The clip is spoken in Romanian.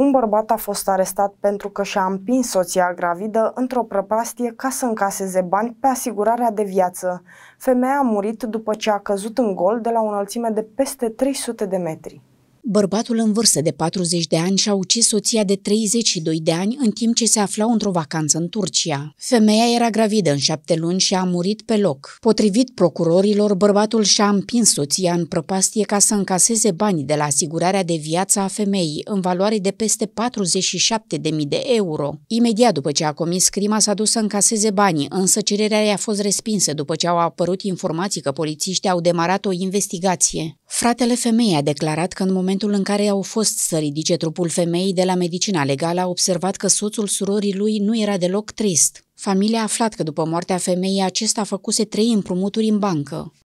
Un bărbat a fost arestat pentru că și-a împins soția gravidă într-o prăpastie ca să încaseze bani pe asigurarea de viață. Femeia a murit după ce a căzut în gol de la o înălțime de peste 300 de metri. Bărbatul în vârstă de 40 de ani și-a ucis soția de 32 de ani în timp ce se aflau într-o vacanță în Turcia. Femeia era gravidă în șapte luni și a murit pe loc. Potrivit procurorilor, bărbatul și-a împins soția în prăpastie ca să încaseze banii de la asigurarea de viață a femeii, în valoare de peste 47.000 de euro. Imediat după ce a comis crima, s-a dus să încaseze banii, însă cererea i-a fost respinsă după ce au apărut informații că polițiștii au demarat o investigație. Fratele femeii a declarat că în momentul în care au fost să ridice trupul femeii de la medicina legală a observat că soțul surorii lui nu era deloc trist. Familia a aflat că după moartea femeii acesta a făcuse trei împrumuturi în bancă.